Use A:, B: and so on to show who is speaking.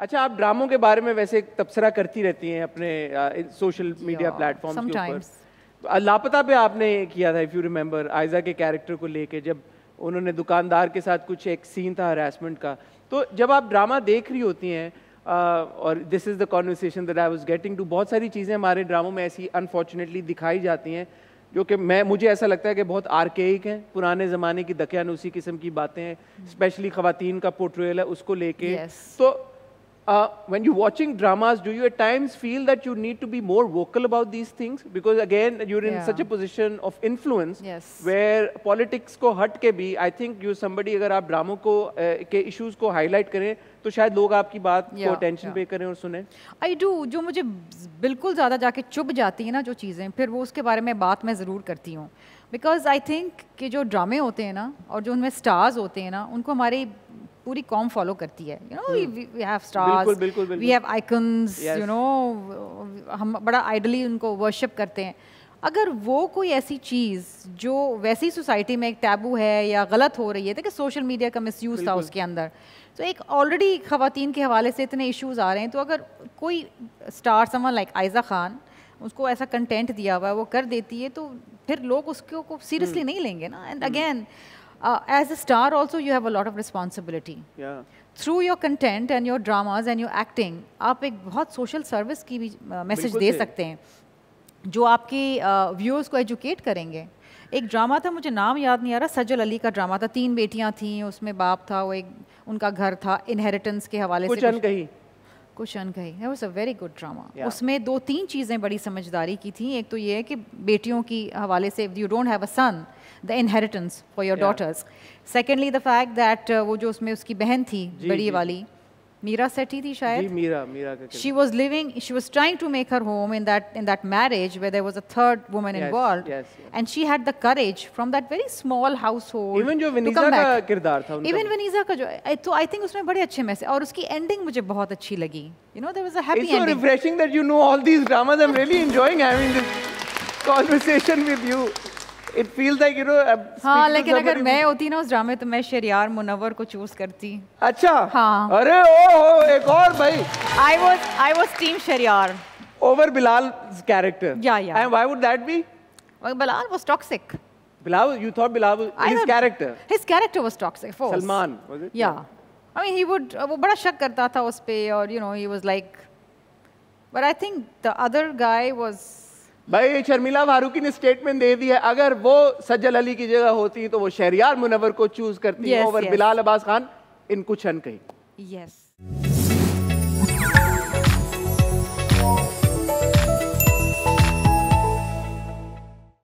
A: अच्छा आप ड्रामों के बारे में वैसे तबसरा करती रहती हैं अपने सोशल मीडिया प्लेटफॉर्म के ऊपर लापता पे आपने किया था इफ़ यू रिमेम्बर आयजा के कैरेक्टर को लेके जब उन्होंने दुकानदार के साथ कुछ एक सीन था हरासमेंट का तो जब आप ड्रामा देख रही होती हैं और this is the conversation that I was getting to बहुत सारी चीज़ें हमारे ड्रामों में ऐसी अनफॉर्चुनेटली दिखाई जाती हैं जो कि मैं मुझे ऐसा लगता है कि बहुत आर्केइक हैं पुराने ज़माने की उसी किस्म की बातें हैं स्पेशली hmm. खातन का पोर्ट्रेयल है उसको लेके yes. तो Uh, when you're watching dramas, do you at times feel that you need to be more vocal about these things? Because again, you're in yeah. such a position of influence yes. where politics ko हट ke bhi, I think you somebody अगर आप ड्रामों को के issues को highlight तो शायद लोग आपकी बात को अटेंशन पे करें और सुने
B: आई डू जो मुझे बिल्कुल ज़्यादा जाके चुप जाती है ना जो चीज़ें फिर वो उसके बारे में बात मैं ज़रूर करती हूँ बिकॉज आई थिंक कि जो ड्रामे होते हैं ना और जो उनमें स्टार्स होते हैं ना उनको हमारी पूरी कॉम फॉलो करती है you know we have stars we have icons you know हम बड़ा आइडली उनको वर्शिप करते हैं अगर वो कोई ऐसी चीज़ जो वैसी सोसाइटी में एक टैबू है या गलत हो रही है देखिए सोशल मीडिया का मिसयूज़ था उसके अंदर तो एक ऑलरेडी ख़वातीन के हवाले से इतने इश्यूज़ आ रहे हैं तो अगर कोई star someone like Ayeza Khan उसको ऐसा कंटेंट दिया हुआ है वो कर देती है तो फिर लोग उसको को सीरियसली हम्म। नहीं लेंगे ना and again as a star also you have a lot of responsibility through your content and your dramas and your acting आप एक बहुत सोशल सर्विस की भी मैसेज uh, दे सकते हैं जो आपकी व्यूअर्स को एजुकेट करेंगे एक ड्रामा था मुझे नाम याद नहीं आ रहा सजल अली का ड्रामा था तीन बेटियां थीं उसमें बाप था वो एक उनका घर था इनहेरिटेंस के हवाले कुछ से कही कुछ अनकही है was a very good drama उसमें दो तीन चीज़ें बड़ी समझदारी की थी एक तो ये है कि बेटियों की हवाले से you don't have a son the inheritance for your daughters secondly the fact that वो जो उसमें उसकी बहन थी बड़ी वाली Mira Sethi
A: thi She
B: was living, she was trying to make her home in that, in that marriage where there was a third woman involved. And she had the courage from that very small household Even jo Vinisa to come back. ka
A: kirdaar tha. Even
B: Vinisa ka jo, I, eh, I think usme bade achche message. Aur uski ending mujhe bahut achhi lagi. You know, there was a happy ending. It's so refreshing that
A: you know all these dramas. I'm really enjoying having this conversation with you. It feels like you know. Uh, हाँ लेकिन अगर मैं होती
B: ना उस ड्रामे तो मैं शरियार मुनवर को चूज करती अच्छा हाँ
A: अरे ओ हो एक और भाई
B: I was I was team Shahriar
A: over Bilal's character.
B: Yeah, yeah. And why would that be? Well, Bilal was toxic.
A: Bilal, you thought Bilal his character.
B: His character was toxic, Salman, was it? Yeah. I mean, he would, वो बड़ा शक करता था उसपे और you know he was like, but I think the other guy was
A: भाई शर्मिला फारूकी ने statement दे दी है अगर वो सज्जल अली की जगह होती तो वो शहरियार मुनवर को चूज करती yes, over yes. Bilal Abbas Khan इनको छन कहीं
B: यस yes.